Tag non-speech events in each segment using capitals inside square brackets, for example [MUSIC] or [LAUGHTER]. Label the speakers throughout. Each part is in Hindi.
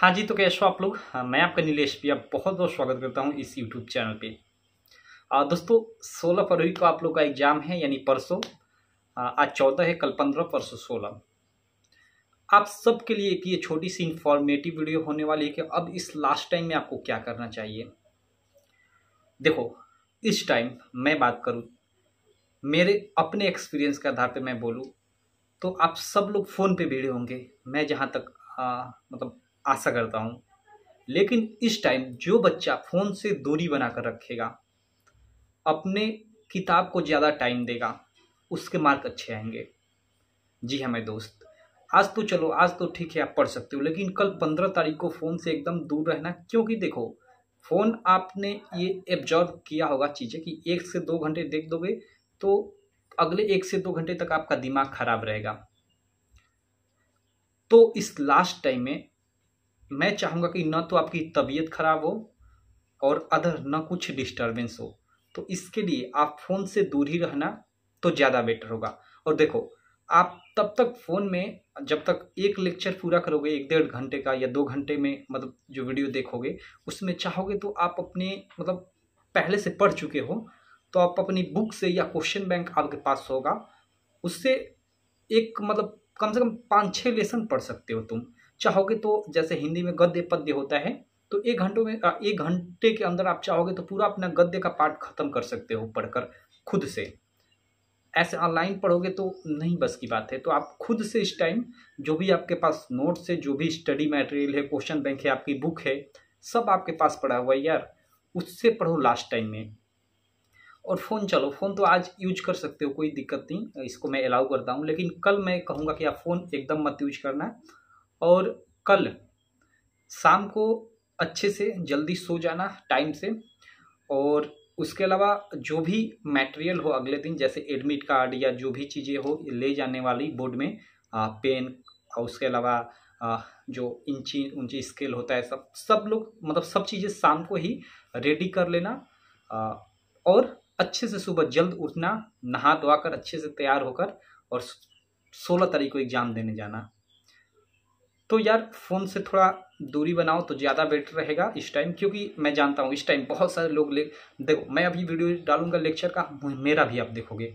Speaker 1: हाँ जी तो कैसे हो आप लोग हाँ, मैं आपका नीलेश भैया बहुत बहुत स्वागत करता हूँ इस यूट्यूब चैनल पे दोस्तों 16 फरवरी को आप लोग का एग्ज़ाम है यानी परसों आज चौदह है कल पंद्रह परसों सोलह आप सबके लिए एक ये छोटी सी इन्फॉर्मेटिव वीडियो होने वाली है कि अब इस लास्ट टाइम में आपको क्या करना चाहिए देखो इस टाइम मैं बात करूँ मेरे अपने एक्सपीरियंस के आधार पर मैं बोलूँ तो आप सब लोग फ़ोन पे भीड़े होंगे मैं जहाँ तक आ, मतलब आशा करता हूँ लेकिन इस टाइम जो बच्चा फ़ोन से दूरी बनाकर रखेगा अपने किताब को ज़्यादा टाइम देगा उसके मार्क अच्छे आएंगे जी हाँ मेरे दोस्त आज तो चलो आज तो ठीक है आप पढ़ सकते हो लेकिन कल पंद्रह तारीख को फ़ोन से एकदम दूर रहना क्योंकि देखो फ़ोन आपने ये एब्जॉर्व किया होगा चीज़ें कि एक से दो घंटे देख दोगे तो अगले एक से दो घंटे तक आपका दिमाग खराब रहेगा तो इस लास्ट टाइम में मैं चाहूँगा कि न तो आपकी तबीयत खराब हो और अदर न कुछ डिस्टर्बेंस हो तो इसके लिए आप फ़ोन से दूर ही रहना तो ज़्यादा बेटर होगा और देखो आप तब तक फ़ोन में जब तक एक लेक्चर पूरा करोगे एक डेढ़ घंटे का या दो घंटे में मतलब जो वीडियो देखोगे उसमें चाहोगे तो आप अपने मतलब पहले से पढ़ चुके हो तो आप अपनी बुक से या क्वेश्चन बैंक आपके पास होगा उससे एक मतलब कम से कम पाँच छः लेसन पढ़ सकते हो तुम चाहोगे तो जैसे हिंदी में गद्य पद्य होता है तो एक घंटों में एक घंटे के अंदर आप चाहोगे तो पूरा अपना गद्य का पाठ खत्म कर सकते हो पढ़कर खुद से ऐसे ऑनलाइन पढ़ोगे तो नहीं बस की बात है तो आप खुद से इस टाइम जो भी आपके पास नोट्स है जो भी स्टडी मटेरियल है क्वेश्चन बैंक है आपकी बुक है सब आपके पास पढ़ा हुआ है यार उससे पढ़ो लास्ट टाइम में और फ़ोन चलो फ़ोन तो आज यूज कर सकते हो कोई दिक्कत नहीं इसको मैं अलाउ करता हूँ लेकिन कल मैं कहूँगा कि आप फ़ोन एकदम मत यूज करना और कल शाम को अच्छे से जल्दी सो जाना टाइम से और उसके अलावा जो भी मटेरियल हो अगले दिन जैसे एडमिट कार्ड या जो भी चीज़ें हो ले जाने वाली बोर्ड में आ, पेन और उसके अलावा जो इंची ऊंची स्केल होता है सब सब लोग मतलब सब चीज़ें शाम को ही रेडी कर लेना आ, और अच्छे से सुबह जल्द उठना नहा धोकर अच्छे से तैयार होकर और सोलह तारीख को एग्ज़ाम देने जाना तो यार फ़ोन से थोड़ा दूरी बनाओ तो ज़्यादा बेटर रहेगा इस टाइम क्योंकि मैं जानता हूँ इस टाइम बहुत सारे लोग ले देखो मैं अभी वीडियो डालूंगा लेक्चर का मेरा भी आप देखोगे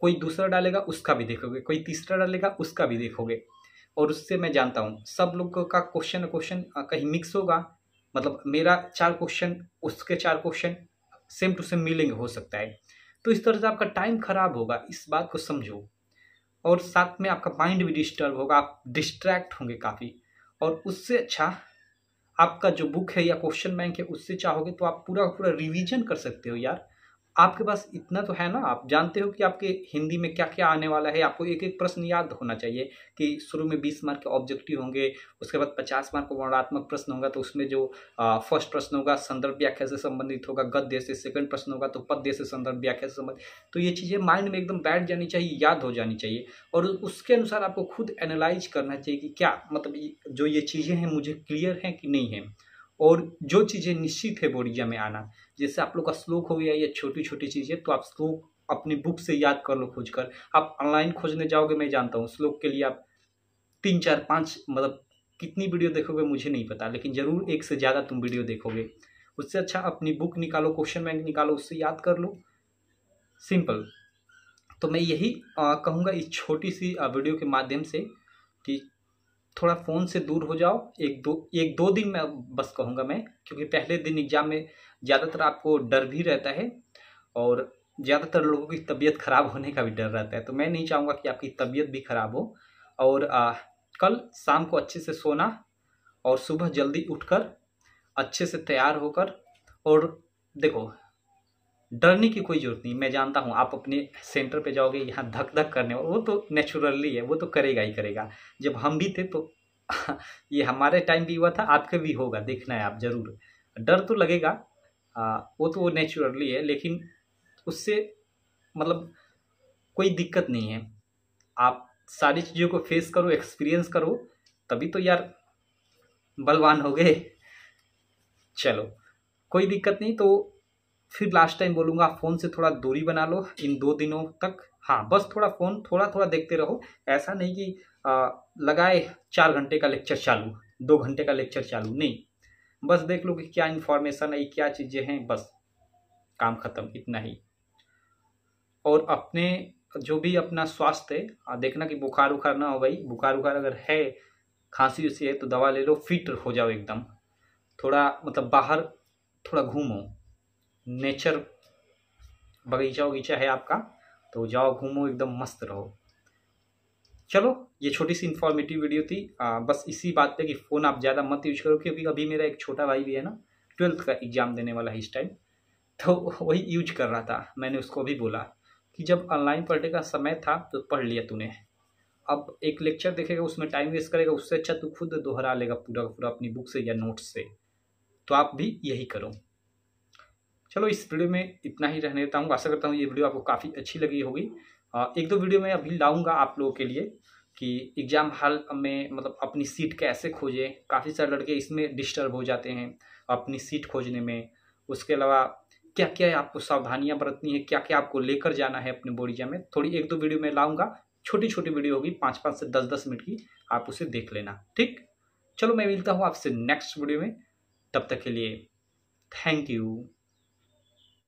Speaker 1: कोई दूसरा डालेगा उसका भी देखोगे कोई तीसरा डालेगा उसका भी देखोगे और उससे मैं जानता हूँ सब लोग का क्वेश्चन क्वेश्चन कहीं मिक्स होगा मतलब मेरा चार क्वेश्चन उसके चार क्वेश्चन सेम टू सेम मिलेंगे हो सकता है तो इस तरह से आपका टाइम खराब होगा इस बात को समझो और साथ में आपका माइंड भी डिस्टर्ब होगा आप डिस्ट्रैक्ट होंगे काफ़ी और उससे अच्छा आपका जो बुक है या क्वेश्चन बैंक है उससे चाहोगे तो आप पूरा पूरा रिवीजन कर सकते हो यार आपके पास इतना तो है ना आप जानते हो कि आपके हिंदी में क्या क्या आने वाला है आपको एक एक प्रश्न याद होना चाहिए कि शुरू में बीस मार्क के ऑब्जेक्टिव होंगे उसके बाद पचास मार्क का वर्णात्मक प्रश्न होगा तो उसमें जो फर्स्ट प्रश्न होगा संदर्भ व्याख्या से संबंधित होगा गद्य से सेकंड प्रश्न होगा तो पद्य से संदर्भ व्याख्या से संबंधित तो ये चीज़ें माइंड में एकदम बैठ जानी चाहिए याद हो जानी चाहिए और उसके अनुसार आपको खुद एनालाइज करना चाहिए कि क्या मतलब जो ये चीज़ें हैं मुझे क्लियर हैं कि नहीं हैं और जो चीज़ें निश्चित है बोरिया में आना जैसे आप लोग का श्लोक हो गया या छोटी छोटी चीज़ें तो आप श्लोक अपनी बुक से याद कर लो खोज कर आप ऑनलाइन खोजने जाओगे मैं जानता हूँ श्लोक के लिए आप तीन चार पाँच मतलब कितनी वीडियो देखोगे मुझे नहीं पता लेकिन ज़रूर एक से ज़्यादा तुम वीडियो देखोगे उससे अच्छा अपनी बुक निकालो क्वेश्चन बैंक निकालो उससे याद कर लो सिंपल तो मैं यही कहूँगा इस छोटी सी वीडियो के माध्यम से कि थोड़ा फ़ोन से दूर हो जाओ एक दो एक दो दिन में बस कहूँगा मैं क्योंकि पहले दिन एग्ज़ाम में ज़्यादातर आपको डर भी रहता है और ज़्यादातर लोगों की तबीयत ख़राब होने का भी डर रहता है तो मैं नहीं चाहूँगा कि आपकी तबीयत भी ख़राब हो और आ, कल शाम को अच्छे से सोना और सुबह जल्दी उठकर अच्छे से तैयार होकर और देखो डरने की कोई जरूरत नहीं मैं जानता हूँ आप अपने सेंटर पे जाओगे यहाँ धक धक करने वो तो नेचुरली है वो तो करेगा ही करेगा जब हम भी थे तो [LAUGHS] ये हमारे टाइम भी हुआ था आपके भी होगा देखना है आप ज़रूर डर तो लगेगा आ, वो तो वो नेचुरली है लेकिन उससे मतलब कोई दिक्कत नहीं है आप सारी चीज़ों को फेस करो एक्सपीरियंस करो तभी तो यार बलवान हो गए चलो कोई दिक्कत नहीं तो फिर लास्ट टाइम बोलूँगा फ़ोन से थोड़ा दूरी बना लो इन दो दिनों तक हाँ बस थोड़ा फ़ोन थोड़ा थोड़ा देखते रहो ऐसा नहीं कि आ, लगाए चार घंटे का लेक्चर चालू दो घंटे का लेक्चर चालू नहीं बस देख लो कि क्या इन्फॉर्मेशन है क्या चीज़ें हैं बस काम ख़त्म इतना ही और अपने जो भी अपना स्वास्थ्य है देखना कि बुखार उखार ना हो भाई बुखार उखार अगर है खांसी उसी है तो दवा ले लो फिट हो जाओ एकदम थोड़ा मतलब बाहर थोड़ा घूमो नेचर बगीचा वगीचा है आपका तो जाओ घूमो एकदम मस्त रहो चलो ये छोटी सी इन्फॉर्मेटिव वीडियो थी आ, बस इसी बात पे कि फ़ोन आप ज़्यादा मत यूज करो क्योंकि अभी मेरा एक छोटा भाई भी है ना ट्वेल्थ का एग्ज़ाम देने वाला है इस टाइम तो वही यूज कर रहा था मैंने उसको भी बोला कि जब ऑनलाइन पढ़ने का समय था तो पढ़ लिया तूने अब एक लेक्चर देखेगा उसमें टाइम वेस्ट करेगा उससे अच्छा तू खुद दोहरा लेगा पूरा पूरा अपनी बुक से या नोट्स से तो आप भी यही करो चलो इस वीडियो में इतना ही रहने देता हूँ आशा करता हूँ ये वीडियो आपको काफ़ी अच्छी लगी होगी एक दो वीडियो मैं अभी लाऊंगा आप लोगों के लिए कि एग्ज़ाम हाल में मतलब अपनी सीट कैसे खोजें काफ़ी सारे लड़के इसमें डिस्टर्ब हो जाते हैं अपनी सीट खोजने में उसके अलावा क्या क्या आपको सावधानियां बरतनी है क्या क्या आपको लेकर जाना है अपने एग्जाम में थोड़ी एक दो वीडियो में लाऊंगा छोटी छोटी वीडियो होगी पाँच पाँच से दस दस मिनट की आप उसे देख लेना ठीक चलो मैं मिलता हूँ आपसे नेक्स्ट वीडियो में तब तक के लिए थैंक यू